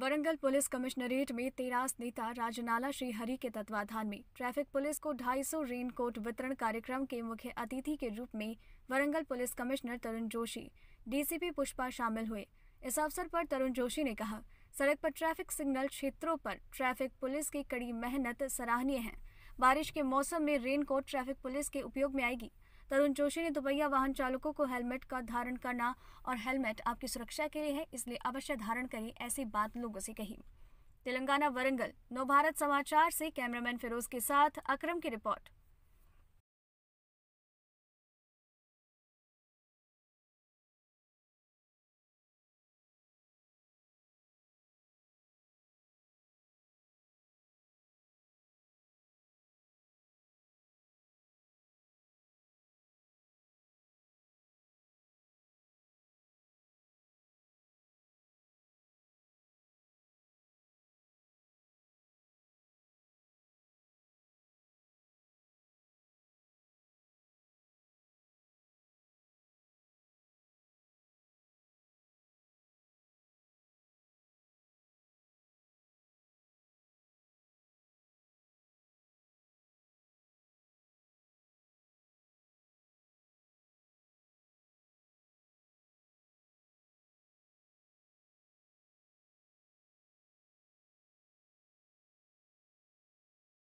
Warangal police commissionerate में तेरास नेता राजनाला श्रीहरि के तत्वाधान में ट्रैफिक पुलिस को 250 रेनकोट वितरण कार्यक्रम के मुख्य अतिथि के रूप में Warangal police commissioner Tarun Joshi DCP Pushpa शामिल हुए इस अवसर पर तरुण जोशी ने कहा सड़क पर ट्रैफिक सिग्नल क्षेत्रों पर ट्रैफिक पुलिस की कड़ी मेहनत सराहनीय है बारिश के मौसम में रेनकोट ट्रैफिक पुलिस के उपयोग में आएगी तरुण जोशी ने दुपहिया वाहन चालकों को हेलमेट का धारण करना और हेलमेट आपकी सुरक्षा के लिए है इसलिए अवश्य धारण करें ऐसी बात लोगों से कही तेलंगाना वरंगल नवभारत समाचार से कैमरामैन फिरोज के साथ अक्रम की रिपोर्ट